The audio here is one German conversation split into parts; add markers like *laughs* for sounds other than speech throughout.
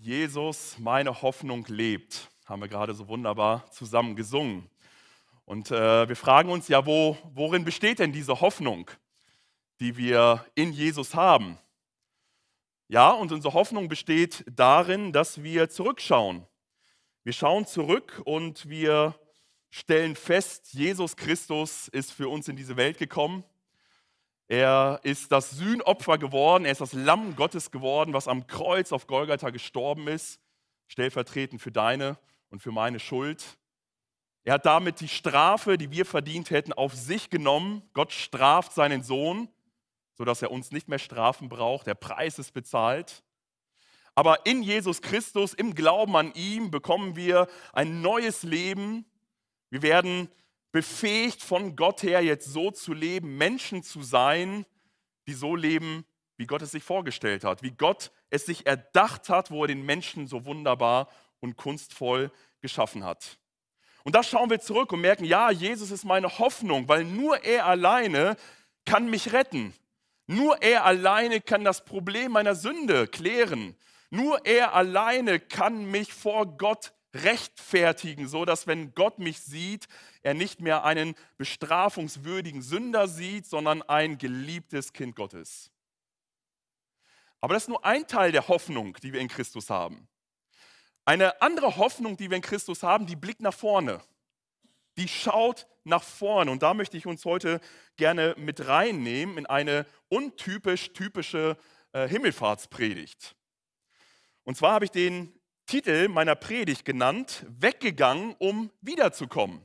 Jesus, meine Hoffnung lebt, haben wir gerade so wunderbar zusammen gesungen. Und äh, wir fragen uns ja, wo, worin besteht denn diese Hoffnung, die wir in Jesus haben? Ja, und unsere Hoffnung besteht darin, dass wir zurückschauen. Wir schauen zurück und wir stellen fest, Jesus Christus ist für uns in diese Welt gekommen. Er ist das Sühnopfer geworden, er ist das Lamm Gottes geworden, was am Kreuz auf Golgatha gestorben ist, stellvertretend für deine und für meine Schuld. Er hat damit die Strafe, die wir verdient hätten, auf sich genommen. Gott straft seinen Sohn, sodass er uns nicht mehr strafen braucht. Der Preis ist bezahlt. Aber in Jesus Christus, im Glauben an ihm, bekommen wir ein neues Leben. Wir werden befähigt von Gott her jetzt so zu leben, Menschen zu sein, die so leben, wie Gott es sich vorgestellt hat, wie Gott es sich erdacht hat, wo er den Menschen so wunderbar und kunstvoll geschaffen hat. Und da schauen wir zurück und merken, ja, Jesus ist meine Hoffnung, weil nur er alleine kann mich retten. Nur er alleine kann das Problem meiner Sünde klären. Nur er alleine kann mich vor Gott rechtfertigen, so dass wenn Gott mich sieht, er nicht mehr einen bestrafungswürdigen Sünder sieht, sondern ein geliebtes Kind Gottes. Aber das ist nur ein Teil der Hoffnung, die wir in Christus haben. Eine andere Hoffnung, die wir in Christus haben, die blickt nach vorne. Die schaut nach vorne. Und da möchte ich uns heute gerne mit reinnehmen in eine untypisch typische äh, Himmelfahrtspredigt. Und zwar habe ich den Titel meiner Predigt genannt, weggegangen, um wiederzukommen.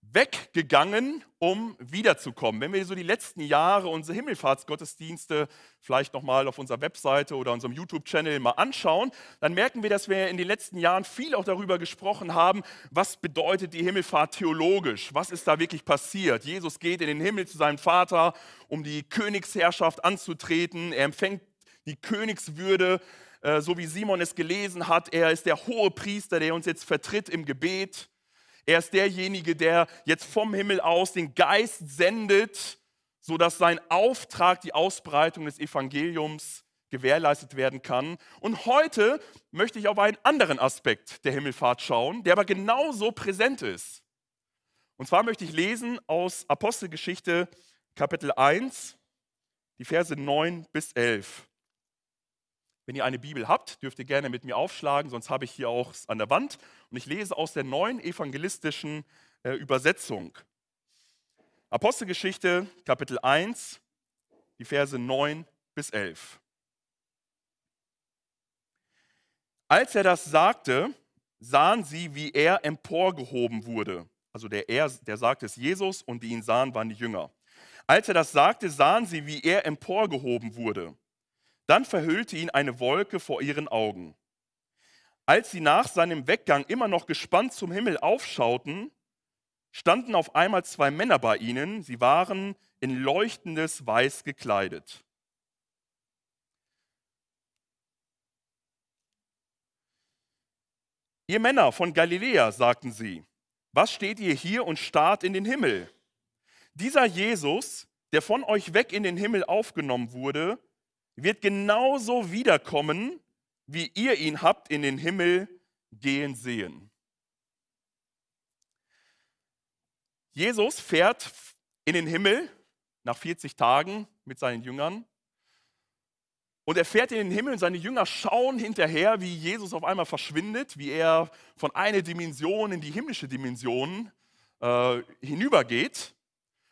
Weggegangen, um wiederzukommen. Wenn wir so die letzten Jahre unsere Himmelfahrtsgottesdienste vielleicht nochmal auf unserer Webseite oder unserem YouTube-Channel mal anschauen, dann merken wir, dass wir in den letzten Jahren viel auch darüber gesprochen haben, was bedeutet die Himmelfahrt theologisch, was ist da wirklich passiert. Jesus geht in den Himmel zu seinem Vater, um die Königsherrschaft anzutreten, er empfängt die Königswürde, äh, so wie Simon es gelesen hat. Er ist der hohe Priester, der uns jetzt vertritt im Gebet. Er ist derjenige, der jetzt vom Himmel aus den Geist sendet, sodass sein Auftrag, die Ausbreitung des Evangeliums, gewährleistet werden kann. Und heute möchte ich auf einen anderen Aspekt der Himmelfahrt schauen, der aber genauso präsent ist. Und zwar möchte ich lesen aus Apostelgeschichte Kapitel 1, die Verse 9 bis 11. Wenn ihr eine Bibel habt, dürft ihr gerne mit mir aufschlagen, sonst habe ich hier auch an der Wand. Und ich lese aus der neuen evangelistischen äh, Übersetzung. Apostelgeschichte, Kapitel 1, die Verse 9 bis 11. Als er das sagte, sahen sie, wie er emporgehoben wurde. Also der, er, der sagte es Jesus und die ihn sahen, waren die Jünger. Als er das sagte, sahen sie, wie er emporgehoben wurde. Dann verhüllte ihn eine Wolke vor ihren Augen. Als sie nach seinem Weggang immer noch gespannt zum Himmel aufschauten, standen auf einmal zwei Männer bei ihnen. Sie waren in leuchtendes Weiß gekleidet. Ihr Männer von Galiläa, sagten sie, was steht ihr hier und starrt in den Himmel? Dieser Jesus, der von euch weg in den Himmel aufgenommen wurde, wird genauso wiederkommen, wie ihr ihn habt in den Himmel gehen sehen. Jesus fährt in den Himmel nach 40 Tagen mit seinen Jüngern. Und er fährt in den Himmel und seine Jünger schauen hinterher, wie Jesus auf einmal verschwindet, wie er von einer Dimension in die himmlische Dimension äh, hinübergeht.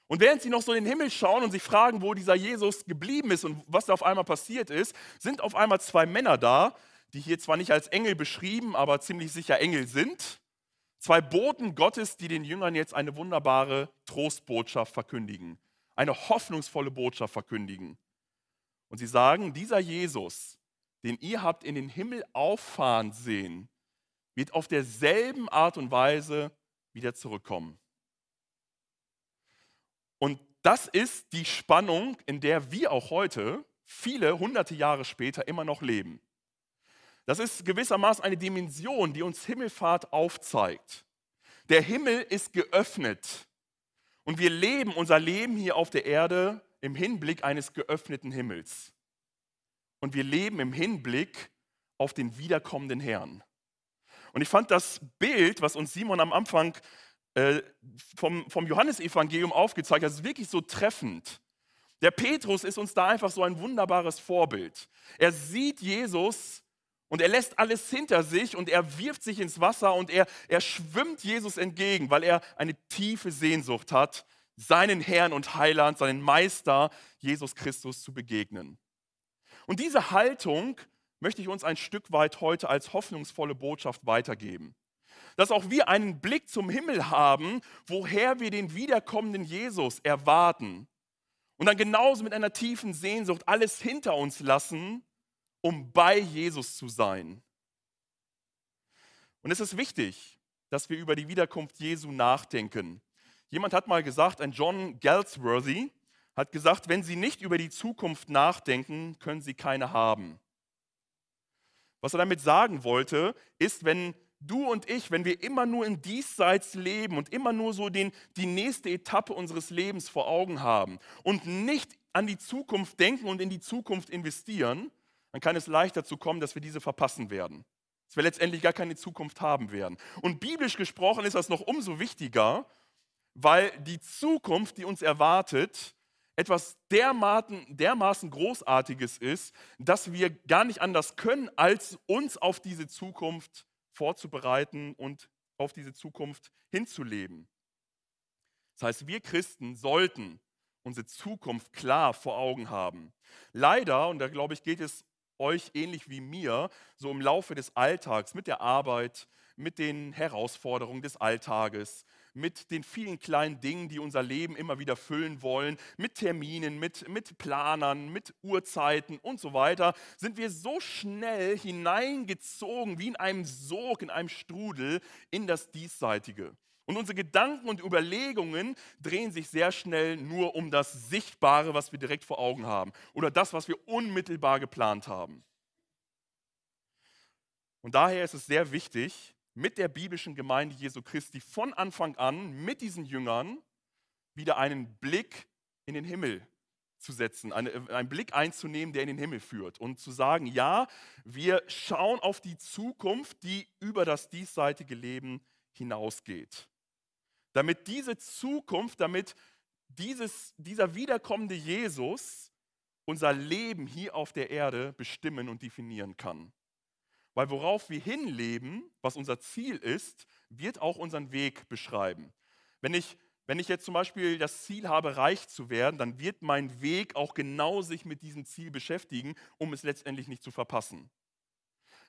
Und während sie noch so in den Himmel schauen und sich fragen, wo dieser Jesus geblieben ist und was da auf einmal passiert ist, sind auf einmal zwei Männer da, die hier zwar nicht als Engel beschrieben, aber ziemlich sicher Engel sind. Zwei Boten Gottes, die den Jüngern jetzt eine wunderbare Trostbotschaft verkündigen, eine hoffnungsvolle Botschaft verkündigen. Und sie sagen, dieser Jesus, den ihr habt in den Himmel auffahren sehen, wird auf derselben Art und Weise wieder zurückkommen. Und das ist die Spannung, in der wir auch heute, viele hunderte Jahre später, immer noch leben. Das ist gewissermaßen eine Dimension, die uns Himmelfahrt aufzeigt. Der Himmel ist geöffnet und wir leben unser Leben hier auf der Erde im Hinblick eines geöffneten Himmels. Und wir leben im Hinblick auf den wiederkommenden Herrn. Und ich fand das Bild, was uns Simon am Anfang äh, vom, vom Johannesevangelium aufgezeigt. Das ist wirklich so treffend. Der Petrus ist uns da einfach so ein wunderbares Vorbild. Er sieht Jesus und er lässt alles hinter sich und er wirft sich ins Wasser und er, er schwimmt Jesus entgegen, weil er eine tiefe Sehnsucht hat, seinen Herrn und Heiland, seinen Meister, Jesus Christus, zu begegnen. Und diese Haltung möchte ich uns ein Stück weit heute als hoffnungsvolle Botschaft weitergeben dass auch wir einen Blick zum Himmel haben, woher wir den wiederkommenden Jesus erwarten. Und dann genauso mit einer tiefen Sehnsucht alles hinter uns lassen, um bei Jesus zu sein. Und es ist wichtig, dass wir über die Wiederkunft Jesu nachdenken. Jemand hat mal gesagt, ein John Galsworthy hat gesagt, wenn Sie nicht über die Zukunft nachdenken, können Sie keine haben. Was er damit sagen wollte, ist, wenn du und ich, wenn wir immer nur im Diesseits leben und immer nur so den, die nächste Etappe unseres Lebens vor Augen haben und nicht an die Zukunft denken und in die Zukunft investieren, dann kann es leicht dazu kommen, dass wir diese verpassen werden. Dass wir letztendlich gar keine Zukunft haben werden. Und biblisch gesprochen ist das noch umso wichtiger, weil die Zukunft, die uns erwartet, etwas dermaßen, dermaßen Großartiges ist, dass wir gar nicht anders können, als uns auf diese Zukunft vorzubereiten und auf diese Zukunft hinzuleben. Das heißt, wir Christen sollten unsere Zukunft klar vor Augen haben. Leider, und da glaube ich, geht es euch ähnlich wie mir, so im Laufe des Alltags, mit der Arbeit, mit den Herausforderungen des Alltages, mit den vielen kleinen Dingen, die unser Leben immer wieder füllen wollen, mit Terminen, mit, mit Planern, mit Uhrzeiten und so weiter, sind wir so schnell hineingezogen wie in einem Sog, in einem Strudel in das Diesseitige. Und unsere Gedanken und Überlegungen drehen sich sehr schnell nur um das Sichtbare, was wir direkt vor Augen haben oder das, was wir unmittelbar geplant haben. Und daher ist es sehr wichtig, mit der biblischen Gemeinde Jesu Christi von Anfang an, mit diesen Jüngern, wieder einen Blick in den Himmel zu setzen, eine, einen Blick einzunehmen, der in den Himmel führt und zu sagen, ja, wir schauen auf die Zukunft, die über das diesseitige Leben hinausgeht. Damit diese Zukunft, damit dieses, dieser wiederkommende Jesus unser Leben hier auf der Erde bestimmen und definieren kann. Weil worauf wir hinleben, was unser Ziel ist, wird auch unseren Weg beschreiben. Wenn ich, wenn ich jetzt zum Beispiel das Ziel habe, reich zu werden, dann wird mein Weg auch genau sich mit diesem Ziel beschäftigen, um es letztendlich nicht zu verpassen.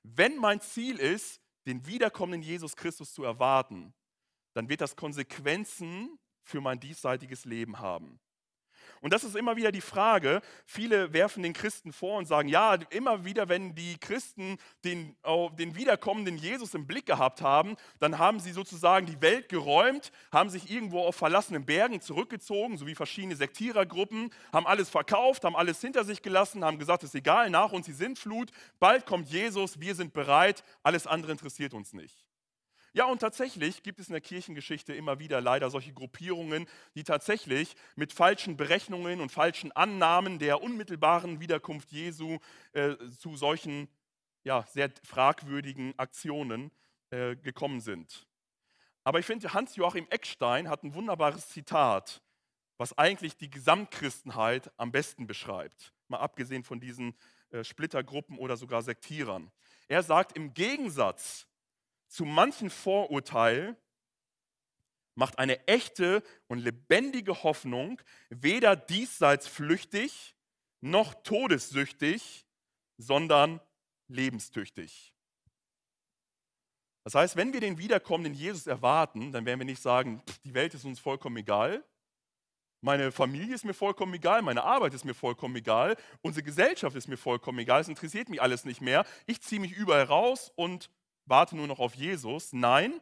Wenn mein Ziel ist, den wiederkommenden Jesus Christus zu erwarten, dann wird das Konsequenzen für mein diesseitiges Leben haben. Und das ist immer wieder die Frage. Viele werfen den Christen vor und sagen, ja, immer wieder, wenn die Christen den, den wiederkommenden Jesus im Blick gehabt haben, dann haben sie sozusagen die Welt geräumt, haben sich irgendwo auf verlassenen Bergen zurückgezogen, sowie verschiedene Sektierergruppen, haben alles verkauft, haben alles hinter sich gelassen, haben gesagt, es ist egal, nach uns sie sind Flut, bald kommt Jesus, wir sind bereit, alles andere interessiert uns nicht. Ja, und tatsächlich gibt es in der Kirchengeschichte immer wieder leider solche Gruppierungen, die tatsächlich mit falschen Berechnungen und falschen Annahmen der unmittelbaren Wiederkunft Jesu äh, zu solchen ja, sehr fragwürdigen Aktionen äh, gekommen sind. Aber ich finde, Hans-Joachim Eckstein hat ein wunderbares Zitat, was eigentlich die Gesamtchristenheit am besten beschreibt, mal abgesehen von diesen äh, Splittergruppen oder sogar Sektierern. Er sagt, im Gegensatz zu manchen Vorurteil macht eine echte und lebendige Hoffnung weder diesseits flüchtig noch todessüchtig, sondern lebenstüchtig. Das heißt, wenn wir den wiederkommenden Jesus erwarten, dann werden wir nicht sagen, die Welt ist uns vollkommen egal, meine Familie ist mir vollkommen egal, meine Arbeit ist mir vollkommen egal, unsere Gesellschaft ist mir vollkommen egal, es interessiert mich alles nicht mehr, ich ziehe mich überall raus und warte nur noch auf Jesus. Nein.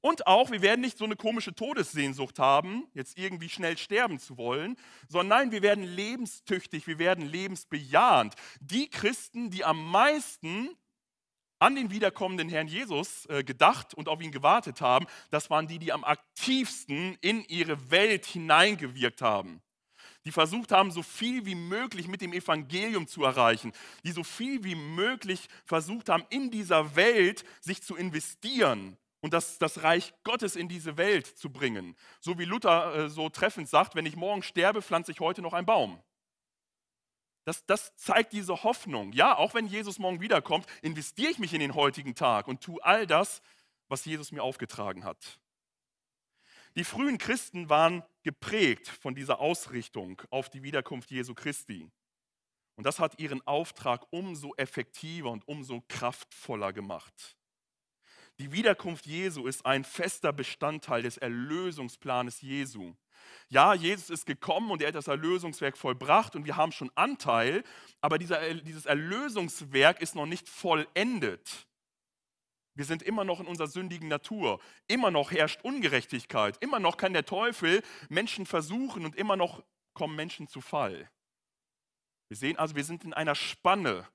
Und auch, wir werden nicht so eine komische Todessehnsucht haben, jetzt irgendwie schnell sterben zu wollen, sondern nein, wir werden lebenstüchtig, wir werden lebensbejahend. Die Christen, die am meisten an den wiederkommenden Herrn Jesus äh, gedacht und auf ihn gewartet haben, das waren die, die am aktivsten in ihre Welt hineingewirkt haben die versucht haben, so viel wie möglich mit dem Evangelium zu erreichen, die so viel wie möglich versucht haben, in dieser Welt sich zu investieren und das, das Reich Gottes in diese Welt zu bringen. So wie Luther äh, so treffend sagt, wenn ich morgen sterbe, pflanze ich heute noch einen Baum. Das, das, zeigt diese Hoffnung. Ja, auch wenn Jesus morgen wiederkommt, investiere ich mich in den heutigen Tag und tue all das, was Jesus mir aufgetragen hat. Die frühen Christen waren geprägt von dieser Ausrichtung auf die Wiederkunft Jesu Christi. Und das hat ihren Auftrag umso effektiver und umso kraftvoller gemacht. Die Wiederkunft Jesu ist ein fester Bestandteil des Erlösungsplanes Jesu. Ja, Jesus ist gekommen und er hat das Erlösungswerk vollbracht und wir haben schon Anteil, aber dieser, dieses Erlösungswerk ist noch nicht vollendet. Wir sind immer noch in unserer sündigen Natur. Immer noch herrscht Ungerechtigkeit. Immer noch kann der Teufel Menschen versuchen und immer noch kommen Menschen zu Fall. Wir sehen also, wir sind in einer Spanne,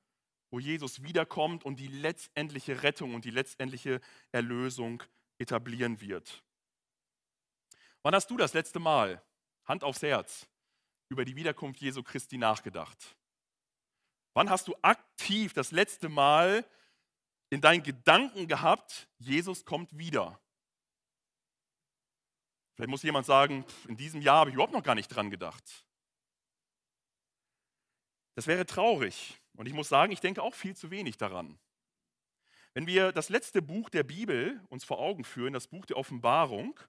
wo Jesus wiederkommt und die letztendliche Rettung und die letztendliche Erlösung etablieren wird. Wann hast du das letzte Mal, Hand aufs Herz, über die Wiederkunft Jesu Christi nachgedacht? Wann hast du aktiv das letzte Mal in deinen Gedanken gehabt, Jesus kommt wieder. Vielleicht muss jemand sagen, in diesem Jahr habe ich überhaupt noch gar nicht dran gedacht. Das wäre traurig. Und ich muss sagen, ich denke auch viel zu wenig daran. Wenn wir das letzte Buch der Bibel uns vor Augen führen, das Buch der Offenbarung,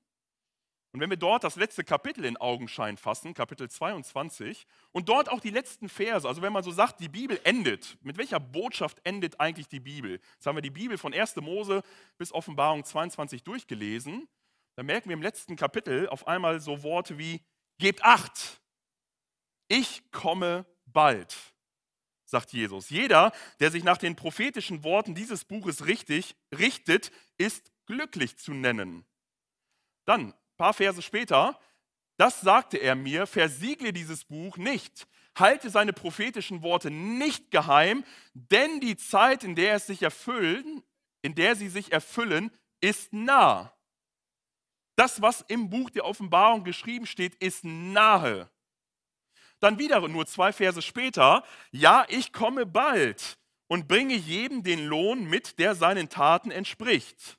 und wenn wir dort das letzte Kapitel in Augenschein fassen, Kapitel 22, und dort auch die letzten Verse, also wenn man so sagt, die Bibel endet, mit welcher Botschaft endet eigentlich die Bibel? Jetzt haben wir die Bibel von 1. Mose bis Offenbarung 22 durchgelesen, dann merken wir im letzten Kapitel auf einmal so Worte wie, gebt acht, ich komme bald, sagt Jesus. Jeder, der sich nach den prophetischen Worten dieses Buches richtig richtet, ist glücklich zu nennen. Dann paar Verse später, das sagte er mir, versiegle dieses Buch nicht, halte seine prophetischen Worte nicht geheim, denn die Zeit, in der es sich erfüllen, in der sie sich erfüllen, ist nah. Das, was im Buch der Offenbarung geschrieben steht, ist nahe. Dann wieder nur zwei Verse später, ja, ich komme bald und bringe jedem den Lohn mit, der seinen Taten entspricht.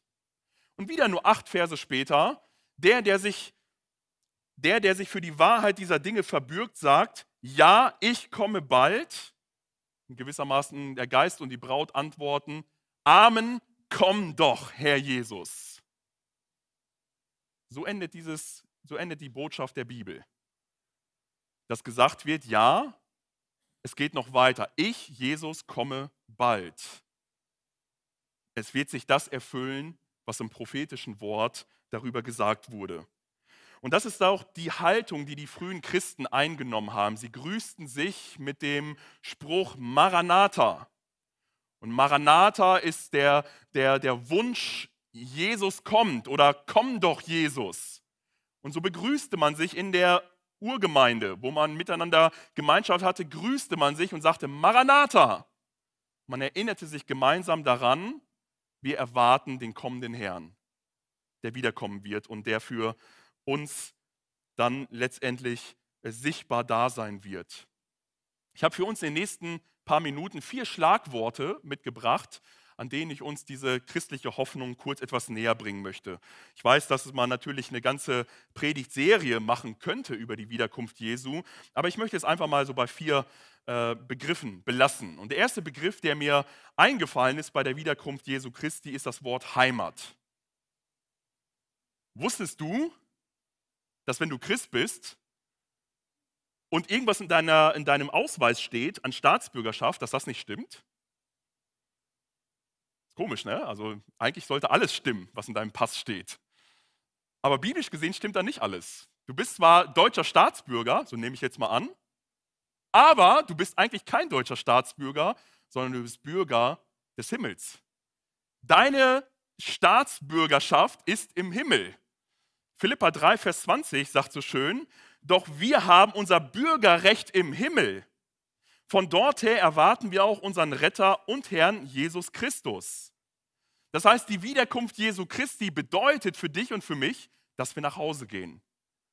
Und wieder nur acht Verse später, der, der sich, der, der sich für die Wahrheit dieser Dinge verbürgt, sagt, ja, ich komme bald. Und gewissermaßen der Geist und die Braut antworten, Amen, komm doch, Herr Jesus. So endet, dieses, so endet die Botschaft der Bibel. Dass gesagt wird, ja, es geht noch weiter. Ich, Jesus, komme bald. Es wird sich das erfüllen, was im prophetischen Wort darüber gesagt wurde. Und das ist auch die Haltung, die die frühen Christen eingenommen haben. Sie grüßten sich mit dem Spruch Maranatha. Und Maranatha ist der, der, der Wunsch, Jesus kommt oder komm doch Jesus. Und so begrüßte man sich in der Urgemeinde, wo man miteinander Gemeinschaft hatte, grüßte man sich und sagte Maranatha. Man erinnerte sich gemeinsam daran, wir erwarten den kommenden Herrn der wiederkommen wird und der für uns dann letztendlich äh, sichtbar da sein wird. Ich habe für uns in den nächsten paar Minuten vier Schlagworte mitgebracht, an denen ich uns diese christliche Hoffnung kurz etwas näher bringen möchte. Ich weiß, dass man natürlich eine ganze Predigtserie machen könnte über die Wiederkunft Jesu, aber ich möchte es einfach mal so bei vier äh, Begriffen belassen. Und der erste Begriff, der mir eingefallen ist bei der Wiederkunft Jesu Christi, ist das Wort Heimat. Wusstest du, dass wenn du Christ bist und irgendwas in, deiner, in deinem Ausweis steht an Staatsbürgerschaft, dass das nicht stimmt? Komisch, ne? Also eigentlich sollte alles stimmen, was in deinem Pass steht. Aber biblisch gesehen stimmt da nicht alles. Du bist zwar deutscher Staatsbürger, so nehme ich jetzt mal an, aber du bist eigentlich kein deutscher Staatsbürger, sondern du bist Bürger des Himmels. Deine Staatsbürgerschaft ist im Himmel. Philippa 3, Vers 20 sagt so schön, doch wir haben unser Bürgerrecht im Himmel. Von dort her erwarten wir auch unseren Retter und Herrn Jesus Christus. Das heißt, die Wiederkunft Jesu Christi bedeutet für dich und für mich, dass wir nach Hause gehen,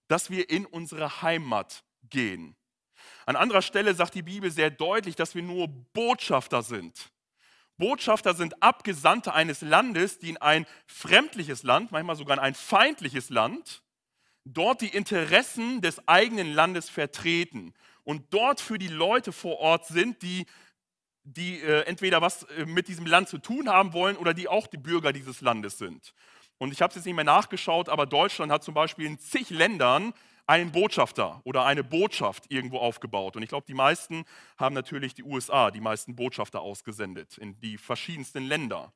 dass wir in unsere Heimat gehen. An anderer Stelle sagt die Bibel sehr deutlich, dass wir nur Botschafter sind. Botschafter sind Abgesandte eines Landes, die in ein fremdliches Land, manchmal sogar in ein feindliches Land, dort die Interessen des eigenen Landes vertreten und dort für die Leute vor Ort sind, die, die äh, entweder was äh, mit diesem Land zu tun haben wollen oder die auch die Bürger dieses Landes sind. Und ich habe es jetzt nicht mehr nachgeschaut, aber Deutschland hat zum Beispiel in zig Ländern einen Botschafter oder eine Botschaft irgendwo aufgebaut. Und ich glaube, die meisten haben natürlich die USA, die meisten Botschafter ausgesendet in die verschiedensten Länder.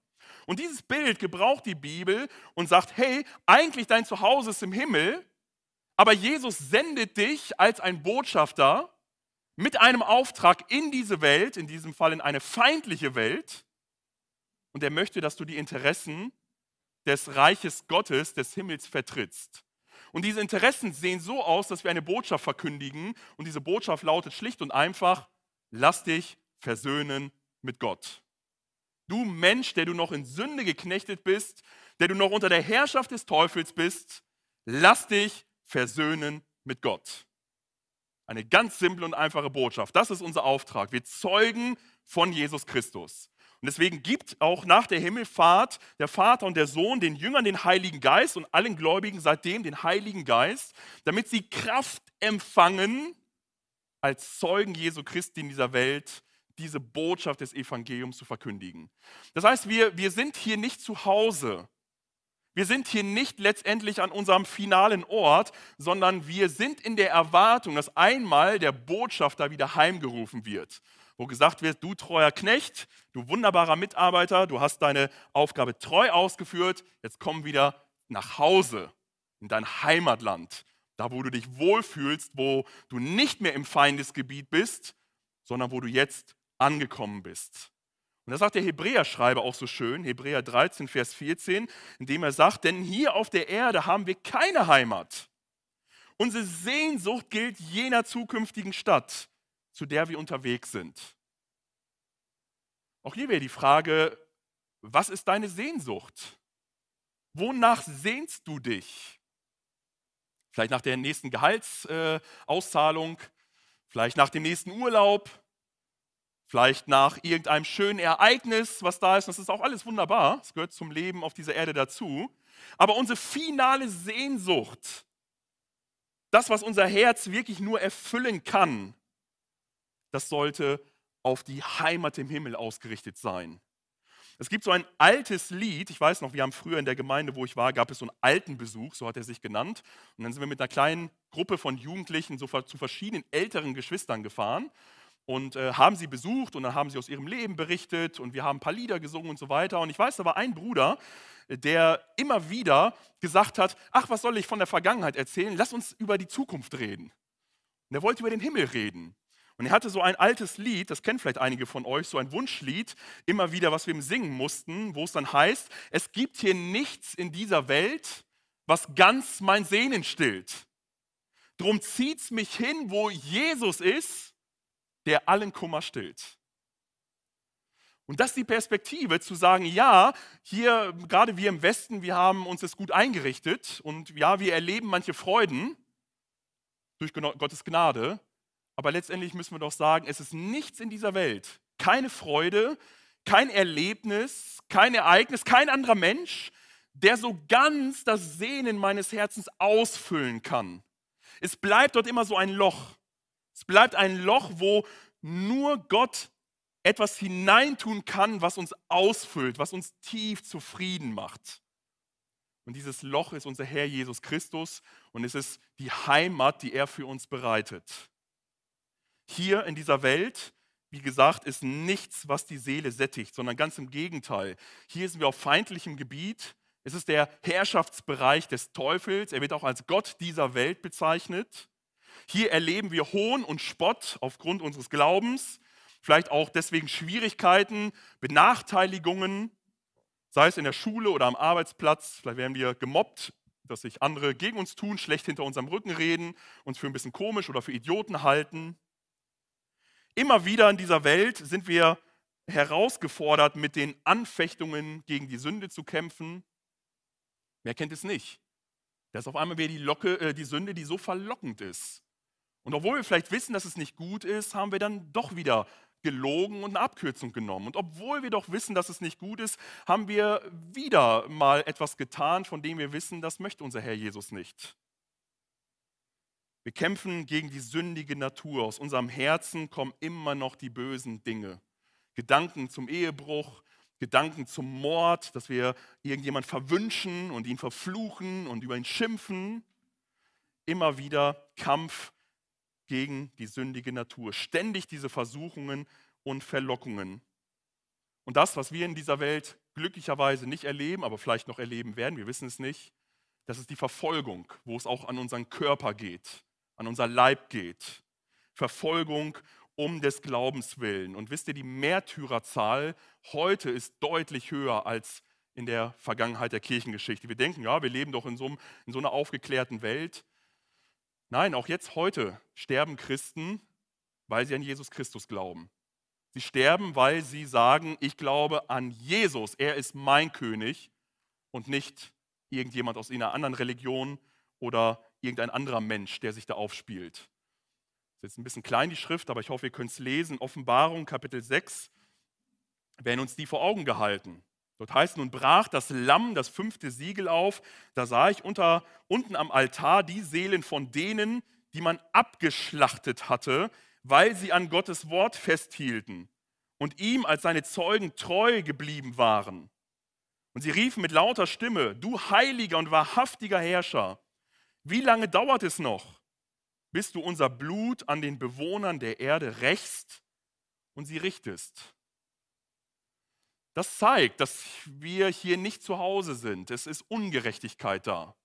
Und dieses Bild gebraucht die Bibel und sagt, hey, eigentlich dein Zuhause ist im Himmel, aber Jesus sendet dich als ein Botschafter mit einem Auftrag in diese Welt, in diesem Fall in eine feindliche Welt. Und er möchte, dass du die Interessen des Reiches Gottes, des Himmels vertrittst. Und diese Interessen sehen so aus, dass wir eine Botschaft verkündigen. Und diese Botschaft lautet schlicht und einfach, lass dich versöhnen mit Gott. Du Mensch, der du noch in Sünde geknechtet bist, der du noch unter der Herrschaft des Teufels bist, lass dich versöhnen mit Gott. Eine ganz simple und einfache Botschaft. Das ist unser Auftrag. Wir zeugen von Jesus Christus. Und deswegen gibt auch nach der Himmelfahrt der Vater und der Sohn den Jüngern den Heiligen Geist und allen Gläubigen seitdem den Heiligen Geist, damit sie Kraft empfangen, als Zeugen Jesu Christi in dieser Welt diese Botschaft des Evangeliums zu verkündigen. Das heißt, wir, wir sind hier nicht zu Hause. Wir sind hier nicht letztendlich an unserem finalen Ort, sondern wir sind in der Erwartung, dass einmal der Botschafter wieder heimgerufen wird wo gesagt wird, du treuer Knecht, du wunderbarer Mitarbeiter, du hast deine Aufgabe treu ausgeführt, jetzt komm wieder nach Hause, in dein Heimatland, da wo du dich wohlfühlst, wo du nicht mehr im Feindesgebiet bist, sondern wo du jetzt angekommen bist. Und das sagt der Hebräer-Schreiber auch so schön, Hebräer 13, Vers 14, indem er sagt, denn hier auf der Erde haben wir keine Heimat. Unsere Sehnsucht gilt jener zukünftigen Stadt zu der wir unterwegs sind. Auch hier wäre die Frage, was ist deine Sehnsucht? Wonach sehnst du dich? Vielleicht nach der nächsten Gehaltsauszahlung, äh, vielleicht nach dem nächsten Urlaub, vielleicht nach irgendeinem schönen Ereignis, was da ist. Das ist auch alles wunderbar. Es gehört zum Leben auf dieser Erde dazu. Aber unsere finale Sehnsucht, das, was unser Herz wirklich nur erfüllen kann, das sollte auf die Heimat im Himmel ausgerichtet sein. Es gibt so ein altes Lied, ich weiß noch, wir haben früher in der Gemeinde, wo ich war, gab es so einen alten Besuch, so hat er sich genannt. Und dann sind wir mit einer kleinen Gruppe von Jugendlichen so zu verschiedenen älteren Geschwistern gefahren und äh, haben sie besucht und dann haben sie aus ihrem Leben berichtet und wir haben ein paar Lieder gesungen und so weiter. Und ich weiß, da war ein Bruder, der immer wieder gesagt hat, ach, was soll ich von der Vergangenheit erzählen, lass uns über die Zukunft reden. Und er wollte über den Himmel reden. Und er hatte so ein altes Lied, das kennen vielleicht einige von euch, so ein Wunschlied, immer wieder, was wir ihm singen mussten, wo es dann heißt, es gibt hier nichts in dieser Welt, was ganz mein Sehnen stillt. Drum zieht's mich hin, wo Jesus ist, der allen Kummer stillt. Und das ist die Perspektive, zu sagen, ja, hier, gerade wir im Westen, wir haben uns das gut eingerichtet und ja, wir erleben manche Freuden durch Gottes Gnade, aber letztendlich müssen wir doch sagen, es ist nichts in dieser Welt, keine Freude, kein Erlebnis, kein Ereignis, kein anderer Mensch, der so ganz das Sehnen meines Herzens ausfüllen kann. Es bleibt dort immer so ein Loch. Es bleibt ein Loch, wo nur Gott etwas hineintun kann, was uns ausfüllt, was uns tief zufrieden macht. Und dieses Loch ist unser Herr Jesus Christus und es ist die Heimat, die er für uns bereitet. Hier in dieser Welt, wie gesagt, ist nichts, was die Seele sättigt, sondern ganz im Gegenteil. Hier sind wir auf feindlichem Gebiet. Es ist der Herrschaftsbereich des Teufels. Er wird auch als Gott dieser Welt bezeichnet. Hier erleben wir Hohn und Spott aufgrund unseres Glaubens, vielleicht auch deswegen Schwierigkeiten, Benachteiligungen, sei es in der Schule oder am Arbeitsplatz. Vielleicht werden wir gemobbt, dass sich andere gegen uns tun, schlecht hinter unserem Rücken reden, uns für ein bisschen komisch oder für Idioten halten immer wieder in dieser Welt sind wir herausgefordert, mit den Anfechtungen gegen die Sünde zu kämpfen. Wer kennt es nicht? Das ist auf einmal wieder die, Locke, äh, die Sünde, die so verlockend ist. Und obwohl wir vielleicht wissen, dass es nicht gut ist, haben wir dann doch wieder gelogen und eine Abkürzung genommen. Und obwohl wir doch wissen, dass es nicht gut ist, haben wir wieder mal etwas getan, von dem wir wissen, das möchte unser Herr Jesus nicht. Wir kämpfen gegen die sündige Natur. Aus unserem Herzen kommen immer noch die bösen Dinge. Gedanken zum Ehebruch, Gedanken zum Mord, dass wir irgendjemand verwünschen und ihn verfluchen und über ihn schimpfen. Immer wieder Kampf gegen die sündige Natur. Ständig diese Versuchungen und Verlockungen. Und das, was wir in dieser Welt glücklicherweise nicht erleben, aber vielleicht noch erleben werden, wir wissen es nicht, das ist die Verfolgung, wo es auch an unseren Körper geht an unser Leib geht. Verfolgung um des Glaubens willen. Und wisst ihr, die Märtyrerzahl heute ist deutlich höher als in der Vergangenheit der Kirchengeschichte. Wir denken, ja, wir leben doch in so, einem, in so einer aufgeklärten Welt. Nein, auch jetzt heute sterben Christen, weil sie an Jesus Christus glauben. Sie sterben, weil sie sagen, ich glaube an Jesus, er ist mein König und nicht irgendjemand aus einer anderen Religion oder irgendein anderer Mensch, der sich da aufspielt. Das ist jetzt ein bisschen klein die Schrift, aber ich hoffe, ihr könnt es lesen. Offenbarung Kapitel 6 werden uns die vor Augen gehalten. Dort heißt nun brach das Lamm das fünfte Siegel auf, da sah ich unter, unten am Altar die Seelen von denen, die man abgeschlachtet hatte, weil sie an Gottes Wort festhielten und ihm als seine Zeugen treu geblieben waren. Und sie riefen mit lauter Stimme, du heiliger und wahrhaftiger Herrscher, wie lange dauert es noch, bis du unser Blut an den Bewohnern der Erde rächst und sie richtest? Das zeigt, dass wir hier nicht zu Hause sind. Es ist Ungerechtigkeit da.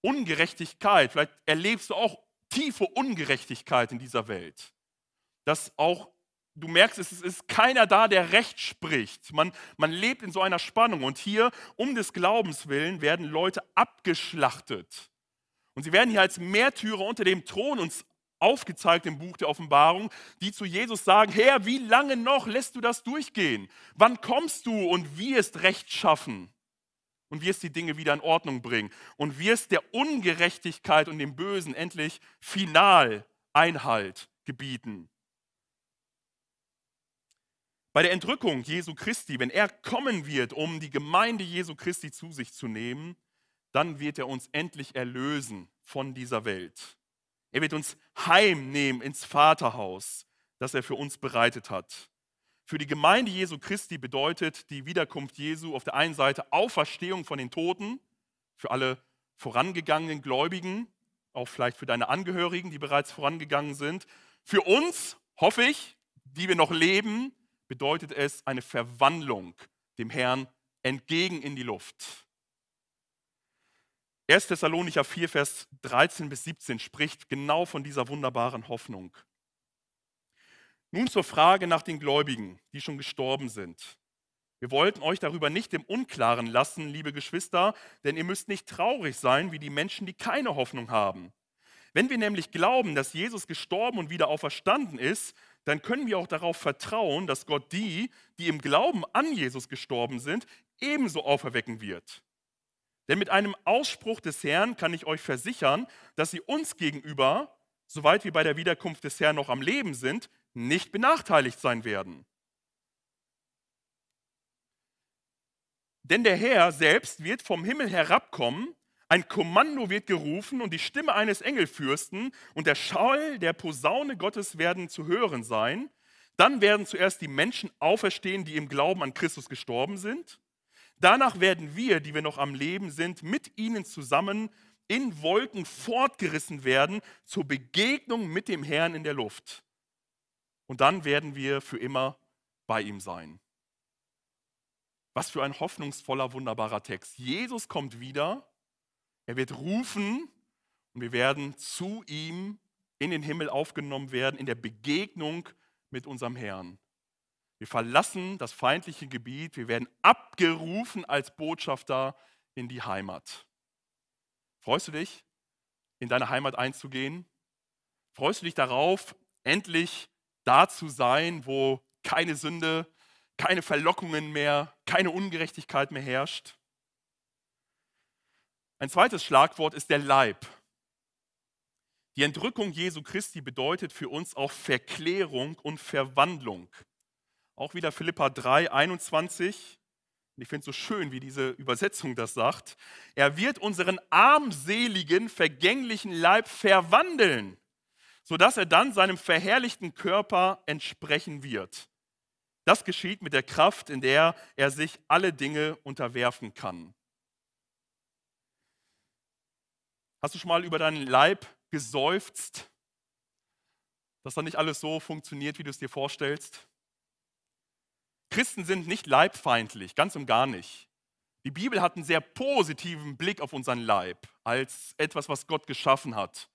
Ungerechtigkeit, vielleicht erlebst du auch tiefe Ungerechtigkeit in dieser Welt. Dass auch, du merkst, es ist keiner da, der Recht spricht. Man, man lebt in so einer Spannung und hier, um des Glaubens willen, werden Leute abgeschlachtet. Und sie werden hier als Märtyrer unter dem Thron uns aufgezeigt im Buch der Offenbarung, die zu Jesus sagen, Herr, wie lange noch lässt du das durchgehen? Wann kommst du und wirst Recht schaffen? Und wirst die Dinge wieder in Ordnung bringen? Und wirst der Ungerechtigkeit und dem Bösen endlich final Einhalt gebieten? Bei der Entrückung Jesu Christi, wenn er kommen wird, um die Gemeinde Jesu Christi zu sich zu nehmen, dann wird er uns endlich erlösen von dieser Welt. Er wird uns heimnehmen ins Vaterhaus, das er für uns bereitet hat. Für die Gemeinde Jesu Christi bedeutet die Wiederkunft Jesu auf der einen Seite Auferstehung von den Toten, für alle vorangegangenen Gläubigen, auch vielleicht für deine Angehörigen, die bereits vorangegangen sind. Für uns, hoffe ich, die wir noch leben, bedeutet es eine Verwandlung dem Herrn entgegen in die Luft. 1. Thessalonicher 4, Vers 13 bis 17 spricht genau von dieser wunderbaren Hoffnung. Nun zur Frage nach den Gläubigen, die schon gestorben sind. Wir wollten euch darüber nicht im Unklaren lassen, liebe Geschwister, denn ihr müsst nicht traurig sein wie die Menschen, die keine Hoffnung haben. Wenn wir nämlich glauben, dass Jesus gestorben und wieder auferstanden ist, dann können wir auch darauf vertrauen, dass Gott die, die im Glauben an Jesus gestorben sind, ebenso auferwecken wird. Denn mit einem Ausspruch des Herrn kann ich euch versichern, dass sie uns gegenüber, soweit wir bei der Wiederkunft des Herrn noch am Leben sind, nicht benachteiligt sein werden. Denn der Herr selbst wird vom Himmel herabkommen, ein Kommando wird gerufen und die Stimme eines Engelfürsten und der Schall der Posaune Gottes werden zu hören sein. Dann werden zuerst die Menschen auferstehen, die im Glauben an Christus gestorben sind. Danach werden wir, die wir noch am Leben sind, mit ihnen zusammen in Wolken fortgerissen werden zur Begegnung mit dem Herrn in der Luft. Und dann werden wir für immer bei ihm sein. Was für ein hoffnungsvoller, wunderbarer Text. Jesus kommt wieder, er wird rufen und wir werden zu ihm in den Himmel aufgenommen werden, in der Begegnung mit unserem Herrn. Wir verlassen das feindliche Gebiet, wir werden abgerufen als Botschafter in die Heimat. Freust du dich, in deine Heimat einzugehen? Freust du dich darauf, endlich da zu sein, wo keine Sünde, keine Verlockungen mehr, keine Ungerechtigkeit mehr herrscht? Ein zweites Schlagwort ist der Leib. Die Entrückung Jesu Christi bedeutet für uns auch Verklärung und Verwandlung. Auch wieder Philippa 3, 21. ich finde es so schön, wie diese Übersetzung das sagt. Er wird unseren armseligen, vergänglichen Leib verwandeln, sodass er dann seinem verherrlichten Körper entsprechen wird. Das geschieht mit der Kraft, in der er sich alle Dinge unterwerfen kann. Hast du schon mal über deinen Leib geseufzt, dass da nicht alles so funktioniert, wie du es dir vorstellst? Christen sind nicht leibfeindlich, ganz und gar nicht. Die Bibel hat einen sehr positiven Blick auf unseren Leib als etwas, was Gott geschaffen hat,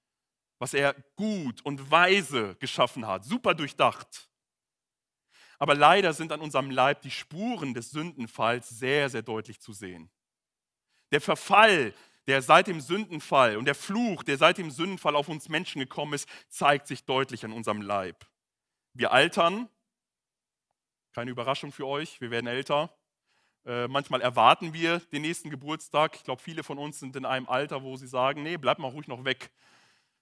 was er gut und weise geschaffen hat, super durchdacht. Aber leider sind an unserem Leib die Spuren des Sündenfalls sehr, sehr deutlich zu sehen. Der Verfall, der seit dem Sündenfall und der Fluch, der seit dem Sündenfall auf uns Menschen gekommen ist, zeigt sich deutlich an unserem Leib. Wir altern, keine Überraschung für euch, wir werden älter. Äh, manchmal erwarten wir den nächsten Geburtstag. Ich glaube, viele von uns sind in einem Alter, wo sie sagen, nee, bleib mal ruhig noch weg,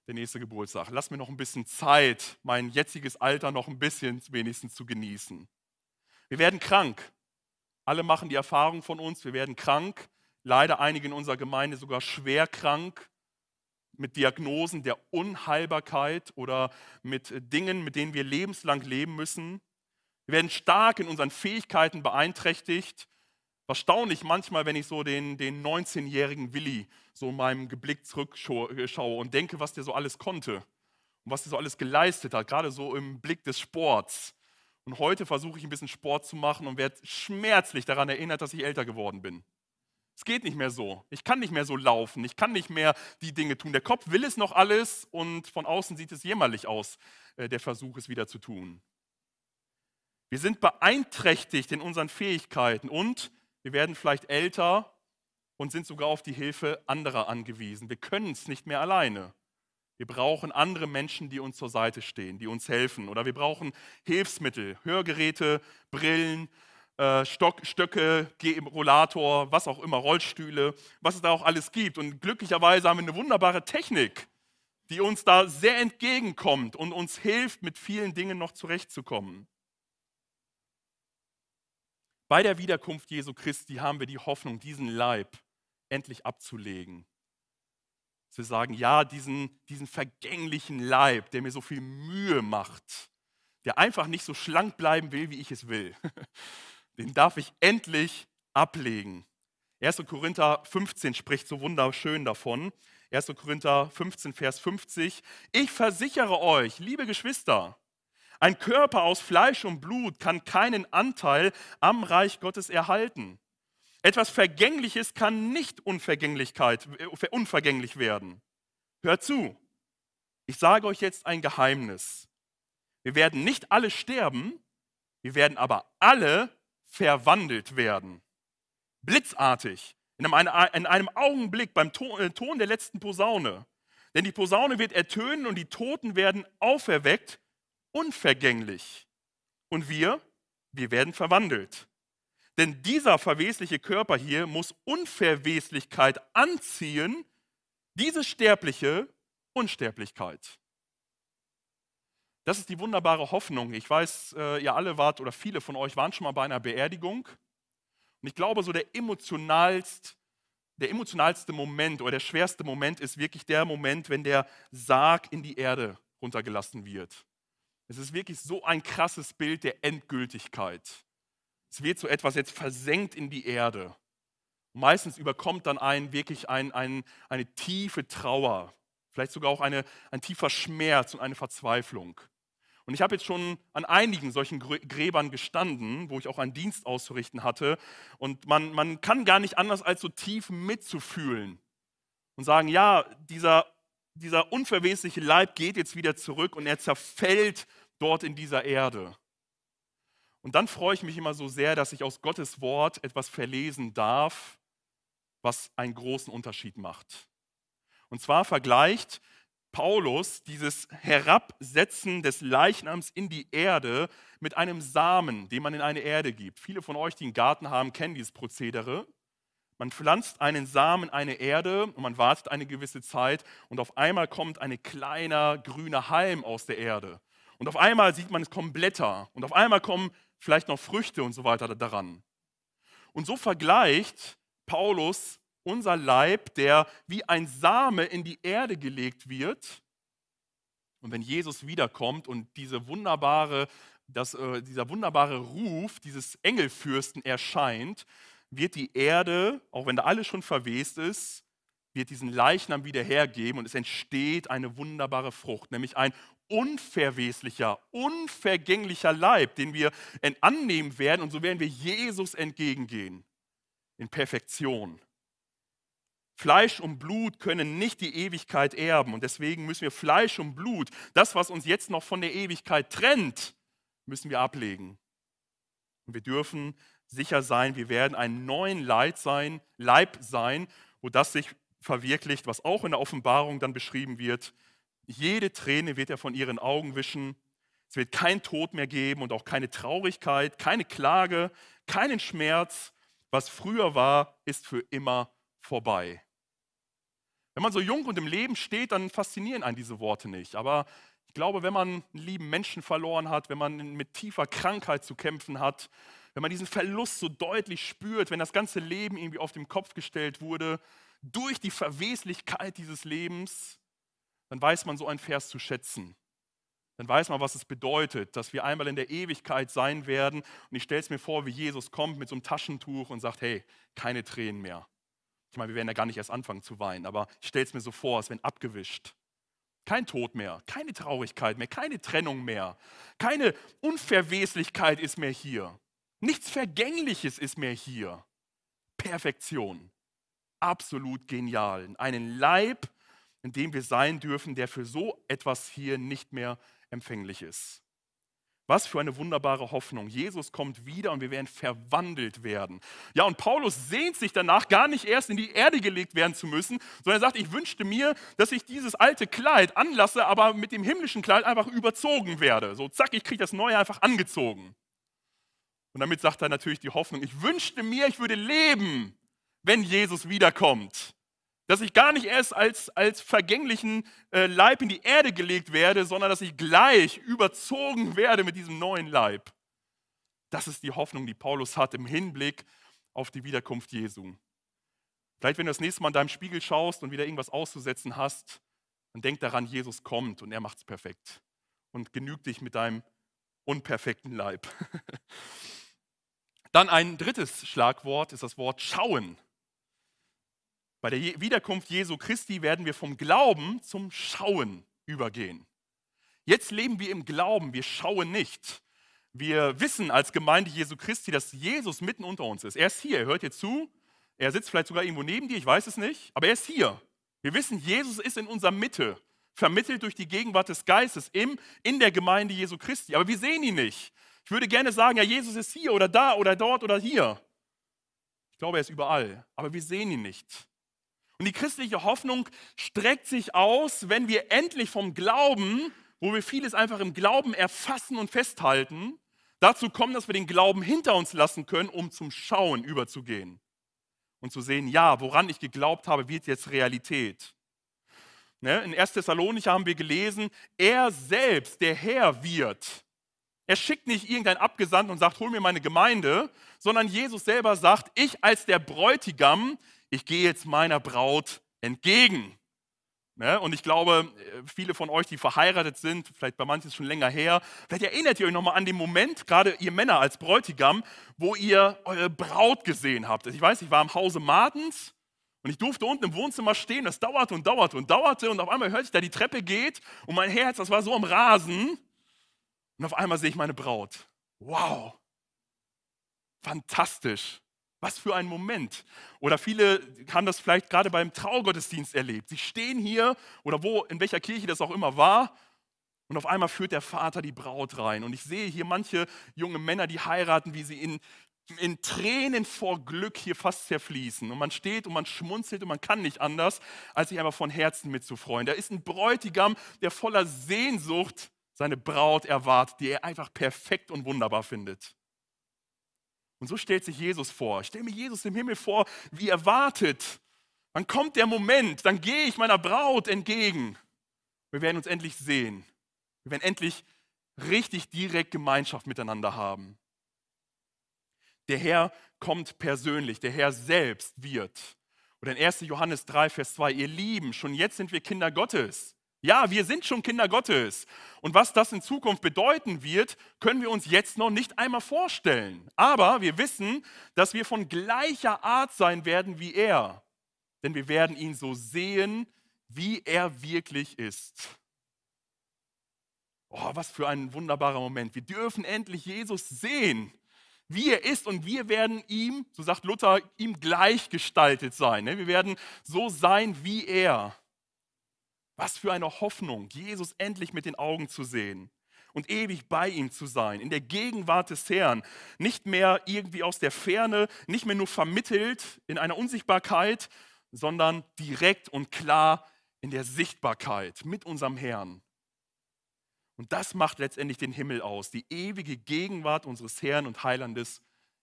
der nächste Geburtstag. Lass mir noch ein bisschen Zeit, mein jetziges Alter noch ein bisschen wenigstens zu genießen. Wir werden krank. Alle machen die Erfahrung von uns, wir werden krank. Leider einige in unserer Gemeinde sogar schwer krank mit Diagnosen der Unheilbarkeit oder mit Dingen, mit denen wir lebenslang leben müssen. Wir werden stark in unseren Fähigkeiten beeinträchtigt. ich manchmal, wenn ich so den, den 19-jährigen Willi so in meinem Geblick zurückschaue und denke, was der so alles konnte und was der so alles geleistet hat, gerade so im Blick des Sports. Und heute versuche ich ein bisschen Sport zu machen und werde schmerzlich daran erinnert, dass ich älter geworden bin. Es geht nicht mehr so. Ich kann nicht mehr so laufen. Ich kann nicht mehr die Dinge tun. Der Kopf will es noch alles und von außen sieht es jämmerlich aus, äh, der Versuch es wieder zu tun. Wir sind beeinträchtigt in unseren Fähigkeiten und wir werden vielleicht älter und sind sogar auf die Hilfe anderer angewiesen. Wir können es nicht mehr alleine. Wir brauchen andere Menschen, die uns zur Seite stehen, die uns helfen. Oder wir brauchen Hilfsmittel, Hörgeräte, Brillen, äh, Stock, Stöcke, Rollator, was auch immer, Rollstühle, was es da auch alles gibt. Und glücklicherweise haben wir eine wunderbare Technik, die uns da sehr entgegenkommt und uns hilft, mit vielen Dingen noch zurechtzukommen. Bei der Wiederkunft Jesu Christi haben wir die Hoffnung, diesen Leib endlich abzulegen. Zu sagen, ja, diesen, diesen vergänglichen Leib, der mir so viel Mühe macht, der einfach nicht so schlank bleiben will, wie ich es will, *laughs* den darf ich endlich ablegen. 1. Korinther 15 spricht so wunderschön davon. 1. Korinther 15, Vers 50. Ich versichere euch, liebe Geschwister, ein Körper aus Fleisch und Blut kann keinen Anteil am Reich Gottes erhalten. Etwas Vergängliches kann nicht Unvergänglichkeit, äh, unvergänglich werden. Hört zu, ich sage euch jetzt ein Geheimnis. Wir werden nicht alle sterben, wir werden aber alle verwandelt werden. Blitzartig, in einem, Augenblick beim äh, Ton der letzten Posaune. Denn die Posaune wird ertönen und die Toten werden auferweckt unvergänglich. Und wir, wir werden verwandelt. Denn dieser verwesliche Körper hier muss Unverweslichkeit anziehen, diese sterbliche Unsterblichkeit. Das ist die wunderbare Hoffnung. Ich weiß, äh, ihr alle wart oder viele von euch waren schon mal bei einer Beerdigung. Und ich glaube, so der emotionalst, der emotionalste Moment oder der schwerste Moment ist wirklich der Moment, wenn der Sarg in die Erde runtergelassen wird. Es ist wirklich so ein krasses Bild der Endgültigkeit. Es wird so etwas jetzt versenkt in die Erde. Meistens überkommt dann einen wirklich ein, ein, eine tiefe Trauer, vielleicht sogar auch eine, ein tiefer Schmerz und eine Verzweiflung. Und ich habe jetzt schon an einigen solchen Gräbern gestanden, wo ich auch einen Dienst auszurichten hatte. Und man, man kann gar nicht anders, als so tief mitzufühlen und sagen, ja, dieser dieser unverwesliche Leib geht jetzt wieder zurück und er zerfällt dort in dieser Erde. Und dann freue ich mich immer so sehr, dass ich aus Gottes Wort etwas verlesen darf, was einen großen Unterschied macht. Und zwar vergleicht Paulus dieses Herabsetzen des Leichnams in die Erde mit einem Samen, den man in eine Erde gibt. Viele von euch, die einen Garten haben, kennen dieses Prozedere. Man pflanzt einen Samen in eine Erde und man wartet eine gewisse Zeit und auf einmal kommt ein kleiner grüner Halm aus der Erde. Und auf einmal sieht man, es kommen Blätter und auf einmal kommen vielleicht noch Früchte und so weiter daran. Und so vergleicht Paulus unser Leib, der wie ein Same in die Erde gelegt wird. Und wenn Jesus wiederkommt und diese wunderbare, das, äh, dieser wunderbare Ruf dieses Engelfürsten erscheint, wird die Erde, auch wenn da alles schon verwest ist, wird diesen Leichnam wieder hergeben und es entsteht eine wunderbare Frucht, nämlich ein unverweslicher, unvergänglicher Leib, den wir annehmen werden und so werden wir Jesus entgegengehen in Perfektion. Fleisch und Blut können nicht die Ewigkeit erben und deswegen müssen wir Fleisch und Blut, das, was uns jetzt noch von der Ewigkeit trennt, müssen wir ablegen. Und wir dürfen sicher sein, wir werden einen neuen Leib sein, Leib sein, wo das sich verwirklicht, was auch in der Offenbarung dann beschrieben wird. Jede Träne wird er von ihren Augen wischen. Es wird kein Tod mehr geben und auch keine Traurigkeit, keine Klage, keinen Schmerz. Was früher war, ist für immer vorbei. Wenn man so jung und im Leben steht, dann faszinieren einen diese Worte nicht. Aber ich glaube, wenn man einen lieben Menschen verloren hat, wenn man mit tiefer Krankheit zu kämpfen hat, wenn man diesen Verlust so deutlich spürt, wenn das ganze Leben irgendwie auf den Kopf gestellt wurde, durch die Verweslichkeit dieses Lebens, dann weiß man so ein Vers zu schätzen. Dann weiß man, was es bedeutet, dass wir einmal in der Ewigkeit sein werden. Und ich stelle es mir vor, wie Jesus kommt mit so einem Taschentuch und sagt, hey, keine Tränen mehr. Ich meine, wir werden ja gar nicht erst anfangen zu weinen, aber ich stelle es mir so vor, es wird abgewischt. Kein Tod mehr, keine Traurigkeit mehr, keine Trennung mehr, keine Unverweslichkeit ist mehr hier. Nichts Vergängliches ist mehr hier. Perfektion. Absolut genial. Einen Leib, in dem wir sein dürfen, der für so etwas hier nicht mehr empfänglich ist. Was für eine wunderbare Hoffnung. Jesus kommt wieder und wir werden verwandelt werden. Ja, und Paulus sehnt sich danach, gar nicht erst in die Erde gelegt werden zu müssen, sondern er sagt, ich wünschte mir, dass ich dieses alte Kleid anlasse, aber mit dem himmlischen Kleid einfach überzogen werde. So, zack, ich kriege das neue einfach angezogen. Und damit sagt er natürlich die Hoffnung, ich wünschte mir, ich würde leben, wenn Jesus wiederkommt. Dass ich gar nicht erst als, als vergänglichen äh, Leib in die Erde gelegt werde, sondern dass ich gleich überzogen werde mit diesem neuen Leib. Das ist die Hoffnung, die Paulus hat im Hinblick auf die Wiederkunft Jesu. Vielleicht, wenn du das nächste Mal in deinem Spiegel schaust und wieder irgendwas auszusetzen hast, dann denk daran, Jesus kommt und er macht es perfekt. Und genügt dich mit deinem unperfekten Leib. *laughs* Dann ein drittes Schlagwort ist das Wort schauen. Bei der Wiederkunft Jesu Christi werden wir vom Glauben zum Schauen übergehen. Jetzt leben wir im Glauben, wir schauen nicht. Wir wissen als Gemeinde Jesu Christi, dass Jesus mitten unter uns ist. Er ist hier, er hört dir zu, er sitzt vielleicht sogar irgendwo neben dir, ich weiß es nicht, aber er ist hier. Wir wissen, Jesus ist in unserer Mitte, vermittelt durch die Gegenwart des Geistes im, in der Gemeinde Jesu Christi. Aber wir sehen ihn nicht. Ich würde gerne sagen, ja, Jesus ist hier oder da oder dort oder hier. Ich glaube, er ist überall, aber wir sehen ihn nicht. Und die christliche Hoffnung streckt sich aus, wenn wir endlich vom Glauben, wo wir vieles einfach im Glauben erfassen und festhalten, dazu kommen, dass wir den Glauben hinter uns lassen können, um zum Schauen überzugehen und zu sehen, ja, woran ich geglaubt habe, wird jetzt Realität. Ne, in 1. Thessalonicher haben wir gelesen, er selbst, der Herr wird, er schickt nicht irgendeinen Abgesandten und sagt, hol mir meine Gemeinde, sondern Jesus selber sagt, ich als der Bräutigam, ich gehe jetzt meiner Braut entgegen. Ne? Und ich glaube, äh, viele von euch, die verheiratet sind, vielleicht bei manchen schon länger her, vielleicht erinnert ihr euch nochmal an den Moment, gerade ihr Männer als Bräutigam, wo ihr eure Braut gesehen habt. Also ich weiß, ich war im Hause Martens und ich durfte unten im Wohnzimmer stehen. Das dauerte und dauerte und dauerte und auf einmal hörte ich, da die Treppe geht und mein Herz, das war so am Rasen. Und auf einmal sehe ich meine Braut. Wow! Fantastisch! Was für ein Moment. Oder viele haben das vielleicht gerade beim Traugottesdienst erlebt. Sie stehen hier oder wo, in welcher Kirche das auch immer war, und auf einmal führt der Vater die Braut rein. Und ich sehe hier manche junge Männer, die heiraten, wie sie in, in Tränen vor Glück hier fast zerfließen. Und man steht und man schmunzelt und man kann nicht anders, als sich einfach von Herzen mitzufreuen. Da ist ein Bräutigam, der voller Sehnsucht seine Braut erwartet, die er einfach perfekt und wunderbar findet. Und so stellt sich Jesus vor. Ich stelle mir Jesus im Himmel vor, wie er wartet. Dann kommt der Moment? Dann gehe ich meiner Braut entgegen. Wir werden uns endlich sehen. Wir werden endlich richtig direkt Gemeinschaft miteinander haben. Der Herr kommt persönlich, der Herr selbst wird. Oder in 1. Johannes 3, Vers 2, ihr Lieben, schon jetzt sind wir Kinder Gottes. Ja, wir sind schon Kinder Gottes. Und was das in Zukunft bedeuten wird, können wir uns jetzt noch nicht einmal vorstellen. Aber wir wissen, dass wir von gleicher Art sein werden wie er. Denn wir werden ihn so sehen, wie er wirklich ist. Oh, was für ein wunderbarer Moment. Wir dürfen endlich Jesus sehen, wie er ist. Und wir werden ihm, so sagt Luther, ihm gleichgestaltet sein. Ne? Wir werden so sein wie er. Was für eine Hoffnung, Jesus endlich mit den Augen zu sehen und ewig bei ihm zu sein, in der Gegenwart des Herrn, nicht mehr irgendwie aus der Ferne, nicht mehr nur vermittelt in einer Unsichtbarkeit, sondern direkt und klar in der Sichtbarkeit mit unserem Herrn. Und das macht letztendlich den Himmel aus, die ewige Gegenwart unseres Herrn und Heilandes,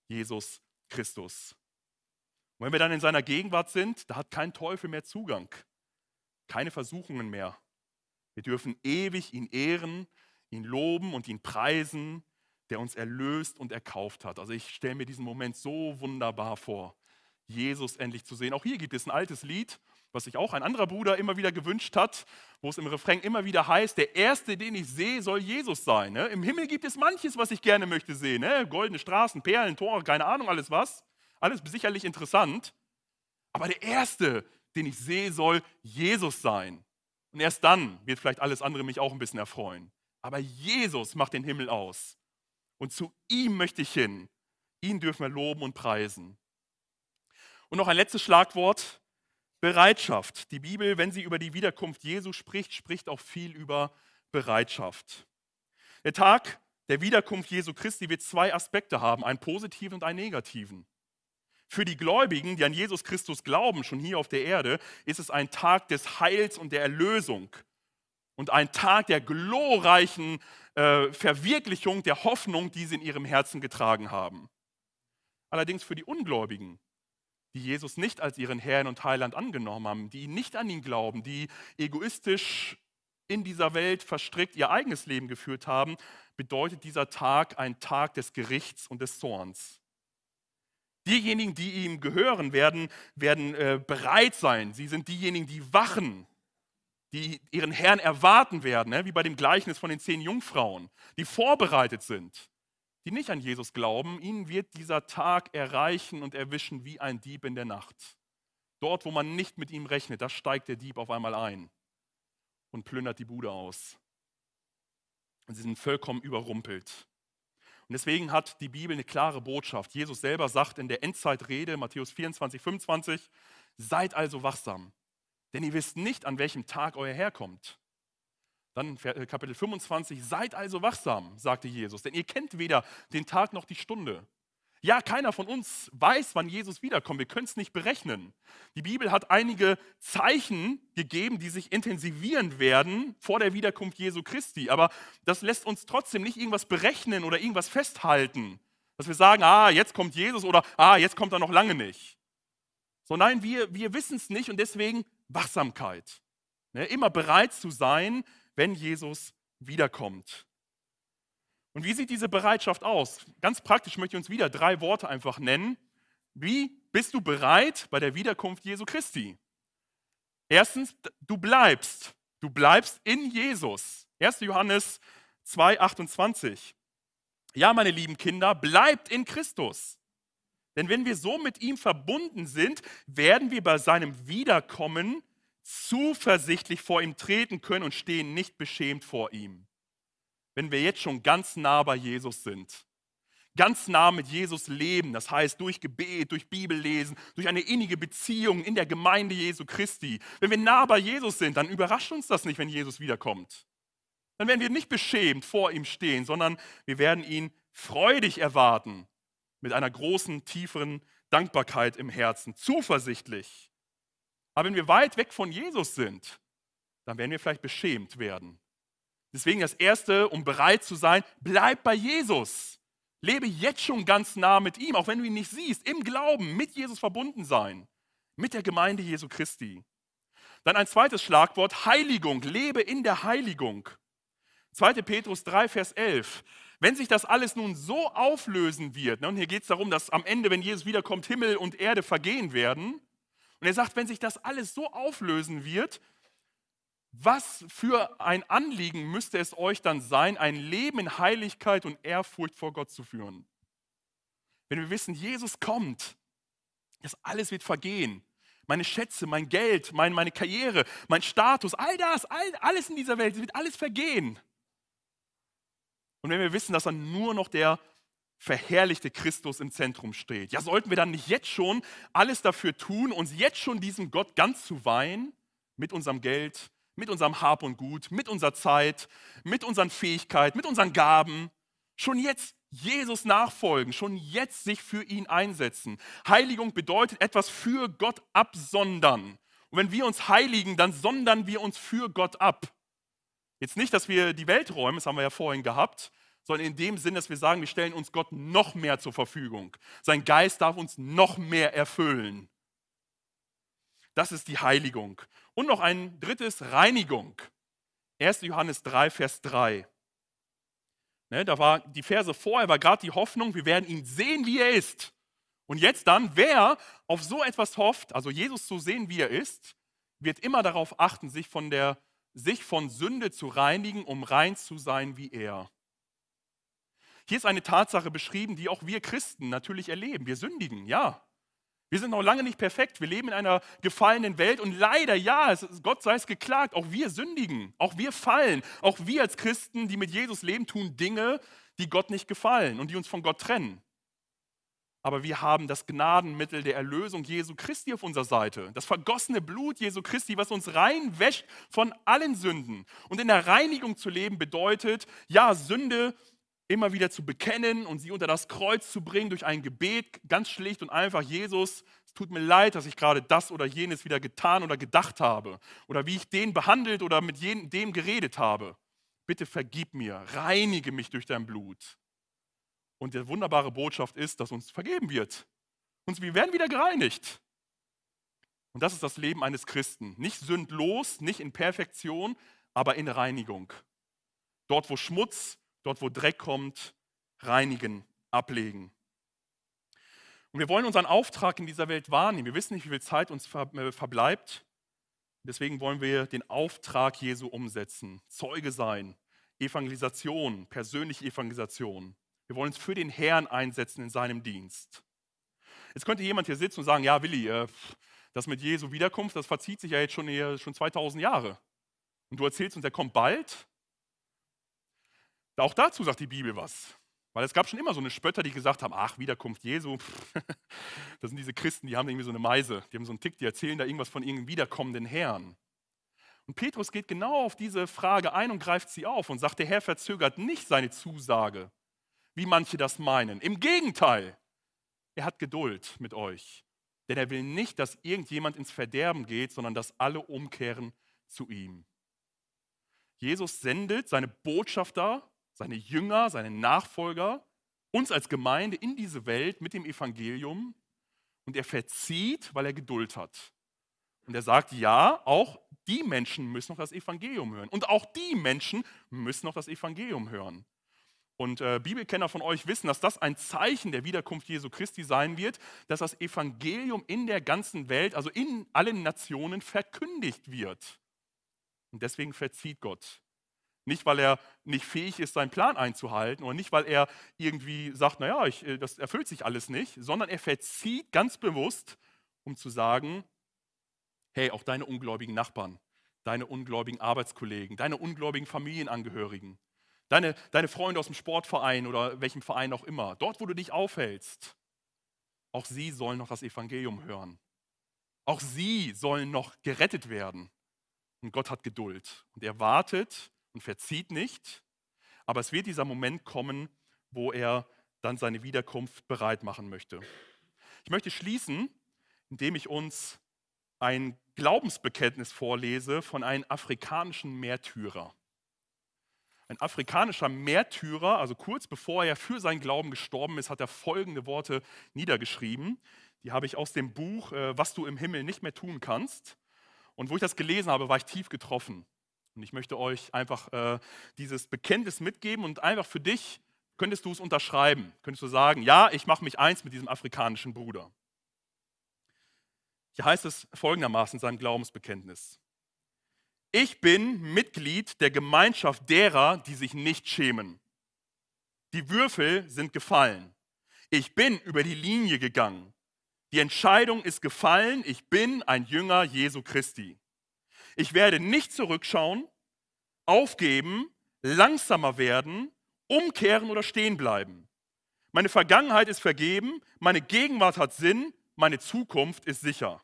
Jesus Christus. Und wenn wir dann in seiner Gegenwart sind, da hat kein Teufel mehr Zugang keine Versuchungen mehr. Wir dürfen ewig ihn ehren, ihn loben und ihn preisen, der uns erlöst und erkauft hat. Also ich stelle mir diesen Moment so wunderbar vor, Jesus endlich zu sehen. Auch hier gibt es ein altes Lied, was sich auch ein anderer Bruder immer wieder gewünscht hat, wo es im Refrain immer wieder heißt, der Erste, den ich sehe, soll Jesus sein. Ne? Im Himmel gibt es manches, was ich gerne möchte sehen. Ne? Goldene Straßen, Perlen, Tore, keine Ahnung, alles was. Alles sicherlich interessant. Aber der Erste, den ich sehe, soll Jesus sein. Und erst dann wird vielleicht alles andere mich auch ein bisschen erfreuen. Aber Jesus macht den Himmel aus. Und zu ihm möchte ich hin. Ihn dürfen wir loben und preisen. Und noch ein letztes Schlagwort, Bereitschaft. Die Bibel, wenn sie über die Wiederkunft Jesu spricht, spricht auch viel über Bereitschaft. Der Tag der Wiederkunft Jesu Christi wird zwei Aspekte haben, einen positiven und einen negativen. Für die Gläubigen, die an Jesus Christus glauben, schon hier auf der Erde, ist es ein Tag des Heils und der Erlösung und ein Tag der glorreichen äh, Verwirklichung der Hoffnung, die sie in ihrem Herzen getragen haben. Allerdings für die Ungläubigen, die Jesus nicht als ihren Herrn und Heiland angenommen haben, die nicht an ihn glauben, die egoistisch in dieser Welt verstrickt ihr eigenes Leben geführt haben, bedeutet dieser Tag ein Tag des Gerichts und des Zorns. Diejenigen, die ihm gehören, werden, werden äh, bereit sein. Sie sind diejenigen, die wachen, die ihren Herrn erwarten werden, ne? wie bei dem Gleichnis von den zehn Jungfrauen, die vorbereitet sind, die nicht an Jesus glauben. Ihnen wird dieser Tag erreichen und erwischen wie ein Dieb in der Nacht. Dort, wo man nicht mit ihm rechnet, da steigt der Dieb auf einmal ein und plündert die Bude aus. Und sie sind vollkommen überrumpelt. Und deswegen hat die Bibel eine klare Botschaft. Jesus selber sagt in der Endzeitrede, Matthäus 24, 25, seid also wachsam, denn ihr wisst nicht, an welchem Tag euer Herr kommt. Dann äh, Kapitel 25, seid also wachsam, sagte Jesus, denn ihr kennt weder den Tag noch die Stunde. Ja, keiner von uns weiß, wann Jesus wiederkommt. Wir können es nicht berechnen. Die Bibel hat einige Zeichen gegeben, die sich intensivieren werden vor der Wiederkunft Jesu Christi. Aber das lässt uns trotzdem nicht irgendwas berechnen oder irgendwas festhalten, dass wir sagen, ah, jetzt kommt Jesus oder ah, jetzt kommt er noch lange nicht. So, nein, wir, wir wissen es nicht und deswegen Wachsamkeit. Ne, immer bereit zu sein, wenn Jesus wiederkommt. Und wie sieht diese Bereitschaft aus? Ganz praktisch möchte ich uns wieder drei Worte einfach nennen. Wie bist du bereit bei der Wiederkunft Jesu Christi? Erstens, du bleibst. Du bleibst in Jesus. 1. Johannes 2, 28. Ja, meine lieben Kinder, bleibt in Christus. Denn wenn wir so mit ihm verbunden sind, werden wir bei seinem Wiederkommen zuversichtlich vor ihm treten können und stehen nicht beschämt vor ihm wenn wir jetzt schon ganz nah bei Jesus sind. Ganz nah mit Jesus leben, das heißt durch Gebet, durch Bibellesen, durch eine innige Beziehung in der Gemeinde Jesu Christi. Wenn wir nah bei Jesus sind, dann überrascht uns das nicht, wenn Jesus wiederkommt. Dann werden wir nicht beschämt vor ihm stehen, sondern wir werden ihn freudig erwarten, mit einer großen, tieferen Dankbarkeit im Herzen, zuversichtlich. Aber wenn wir weit weg von Jesus sind, dann werden wir vielleicht beschämt werden Deswegen das Erste, um bereit zu sein, bleib bei Jesus. Lebe jetzt schon ganz nah mit ihm, auch wenn du ihn nicht siehst, im Glauben, mit Jesus verbunden sein, mit der Gemeinde Jesu Christi. Dann ein zweites Schlagwort, Heiligung, lebe in der Heiligung. 2. Petrus 3, Vers 11. Wenn sich das alles nun so auflösen wird, ne, und hier geht es darum, dass am Ende, wenn Jesus wiederkommt, Himmel und Erde vergehen werden, und er sagt, wenn sich das alles so auflösen wird, was für ein Anliegen müsste es euch dann sein, ein Leben in Heiligkeit und Ehrfurcht vor Gott zu führen? Wenn wir wissen, Jesus kommt, das alles wird vergehen. Meine Schätze, mein Geld, mein, meine Karriere, mein Status, all das, all, alles in dieser Welt, wird alles vergehen. Und wenn wir wissen, dass dann nur noch der verherrlichte Christus im Zentrum steht, ja, sollten wir dann nicht jetzt schon alles dafür tun, uns jetzt schon diesem Gott ganz zu weihen, mit unserem Geld, mit unserem Hab und Gut, mit unserer Zeit, mit unseren Fähigkeiten, mit unseren Gaben. Schon jetzt Jesus nachfolgen, schon jetzt sich für ihn einsetzen. Heiligung bedeutet etwas für Gott absondern. Und wenn wir uns heiligen, dann sondern wir uns für Gott ab. Jetzt nicht, dass wir die Welt räumen, das haben wir ja vorhin gehabt, sondern in dem Sinn, dass wir sagen, wir stellen uns Gott noch mehr zur Verfügung. Sein Geist darf uns noch mehr erfüllen. Das ist die Heiligung. Und noch ein drittes, Reinigung. 1. Johannes 3, Vers 3. Ne, da war die Verse vorher, war gerade die Hoffnung, wir werden ihn sehen, wie er ist. Und jetzt dann, wer auf so etwas hofft, also Jesus zu sehen, wie er ist, wird immer darauf achten, sich von, der, sich von Sünde zu reinigen, um rein zu sein wie er. Hier ist eine Tatsache beschrieben, die auch wir Christen natürlich erleben. Wir sündigen, ja. Wir sind noch lange nicht perfekt. Wir leben in einer gefallenen Welt und leider, ja, Gott sei es geklagt, auch wir sündigen, auch wir fallen. Auch wir als Christen, die mit Jesus leben, tun Dinge, die Gott nicht gefallen und die uns von Gott trennen. Aber wir haben das Gnadenmittel der Erlösung Jesu Christi auf unserer Seite. Das vergossene Blut Jesu Christi, was uns reinwäscht von allen Sünden. Und in der Reinigung zu leben bedeutet, ja, Sünde immer wieder zu bekennen und sie unter das Kreuz zu bringen durch ein Gebet, ganz schlicht und einfach, Jesus, es tut mir leid, dass ich gerade das oder jenes wieder getan oder gedacht habe oder wie ich den behandelt oder mit dem geredet habe. Bitte vergib mir, reinige mich durch dein Blut. Und die wunderbare Botschaft ist, dass uns vergeben wird. Uns, wir werden wieder gereinigt. Und das ist das Leben eines Christen. Nicht sündlos, nicht in Perfektion, aber in Reinigung. Dort, wo Schmutz, dort wo Dreck kommt, reinigen, ablegen. Und wir wollen unseren Auftrag in dieser Welt wahrnehmen. Wir wissen nicht, wie viel Zeit uns äh, verbleibt. Deswegen wollen wir den Auftrag Jesu umsetzen, Zeuge sein, Evangelisation, persönliche Evangelisation. Wir wollen uns für den Herrn einsetzen in seinem Dienst. Jetzt könnte jemand hier sitzen und sagen, ja Willi, äh, das mit Jesu Wiederkunft, das verzieht sich ja jetzt schon, schon 2000 Jahre. Und du erzählst uns, er kommt bald. Auch dazu sagt die Bibel was. Weil es gab schon immer so eine Spötter, die gesagt haben, ach, Wiederkunft Jesu, *laughs* das sind diese Christen, die haben irgendwie so eine Meise, die haben so einen Tick, die erzählen da irgendwas von irgendeinem wiederkommenden Herrn. Und Petrus geht genau auf diese Frage ein und greift sie auf und sagt, der Herr verzögert nicht seine Zusage, wie manche das meinen. Im Gegenteil, er hat Geduld mit euch, denn er will nicht, dass irgendjemand ins Verderben geht, sondern dass alle umkehren zu ihm. Jesus sendet seine Botschafter seine Jünger, seine Nachfolger, uns als Gemeinde in diese Welt mit dem Evangelium und er verzieht, weil er Geduld hat. Und er sagt, ja, auch die Menschen müssen noch das Evangelium hören. Und auch die Menschen müssen noch das Evangelium hören. Und äh, Bibelkenner von euch wissen, dass das ein Zeichen der Wiederkunft Jesu Christi sein wird, dass das Evangelium in der ganzen Welt, also in allen Nationen, verkündigt wird. Und deswegen verzieht Gott. Nicht, weil er nicht fähig ist, seinen Plan einzuhalten oder nicht, weil er irgendwie sagt, naja, ich, äh, das erfüllt sich alles nicht, sondern er verzieht ganz bewusst, um zu sagen, hey, auch deine ungläubigen Nachbarn, deine ungläubigen Arbeitskollegen, deine ungläubigen Familienangehörigen, deine, deine Freunde aus dem Sportverein oder welchem Verein auch immer, dort, wo du dich aufhältst, auch sie sollen noch das Evangelium hören. Auch sie sollen noch gerettet werden. Und Gott hat Geduld und er wartet, und verzieht nicht, aber es wird dieser Moment kommen, wo er dann seine Wiederkunft bereit machen möchte. Ich möchte schließen, indem ich uns ein Glaubensbekenntnis vorlese von einem afrikanischen Märtyrer. Ein afrikanischer Märtyrer, also kurz bevor er für seinen Glauben gestorben ist, hat er folgende Worte niedergeschrieben. Die habe ich aus dem Buch äh, Was du im Himmel nicht mehr tun kannst. Und wo ich das gelesen habe, war ich tief getroffen. Und ich möchte euch einfach äh, dieses Bekenntnis mitgeben und einfach für dich könntest du es unterschreiben. Könntest du sagen, ja, ich mache mich eins mit diesem afrikanischen Bruder. Hier heißt es folgendermaßen in seinem Glaubensbekenntnis. Ich bin Mitglied der Gemeinschaft derer, die sich nicht schämen. Die Würfel sind gefallen. Ich bin über die Linie gegangen. Die Entscheidung ist gefallen. Ich bin ein Jünger Jesu Christi. Ich werde nicht zurückschauen, aufgeben, langsamer werden, umkehren oder stehen bleiben. Meine Vergangenheit ist vergeben, meine Gegenwart hat Sinn, meine Zukunft ist sicher.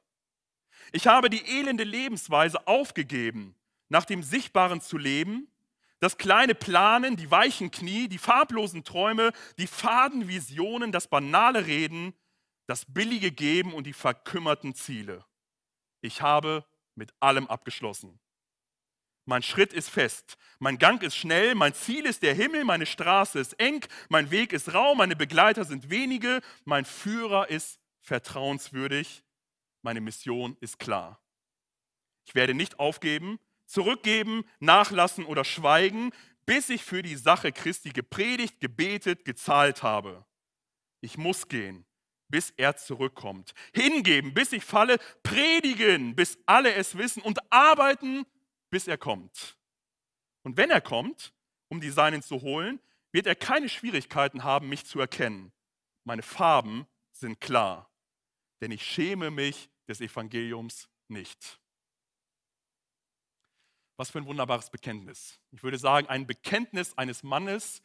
Ich habe die elende Lebensweise aufgegeben, nach dem Sichtbaren zu leben, das kleine Planen, die weichen Knie, die farblosen Träume, die faden Visionen, das banale Reden, das billige Geben und die verkümmerten Ziele. Ich habe mit allem abgeschlossen. Mein Schritt ist fest, mein Gang ist schnell, mein Ziel ist der Himmel, meine Straße ist eng, mein Weg ist rau, meine Begleiter sind wenige, mein Führer ist vertrauenswürdig, meine Mission ist klar. Ich werde nicht aufgeben, zurückgeben, nachlassen oder schweigen, bis ich für die Sache Christi gepredigt, gebetet, gezahlt habe. Ich muss gehen, bis er zurückkommt. Hingeben, bis ich falle, predigen, bis alle es wissen und arbeiten, bis er kommt. Und wenn er kommt, um die Seinen zu holen, wird er keine Schwierigkeiten haben, mich zu erkennen. Meine Farben sind klar, denn ich schäme mich des Evangeliums nicht. Was für ein wunderbares Bekenntnis. Ich würde sagen, ein Bekenntnis eines Mannes,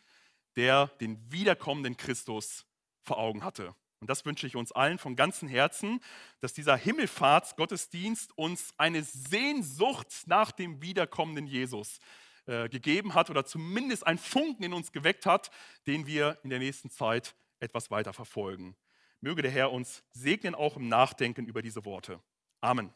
der den wiederkommenden Christus vor Augen hatte. Und das wünsche ich uns allen von ganzem Herzen, dass dieser Himmelfahrtsgottesdienst uns eine Sehnsucht nach dem wiederkommenden Jesus äh, gegeben hat oder zumindest einen Funken in uns geweckt hat, den wir in der nächsten Zeit etwas weiter verfolgen. Möge der Herr uns segnen, auch im Nachdenken über diese Worte. Amen.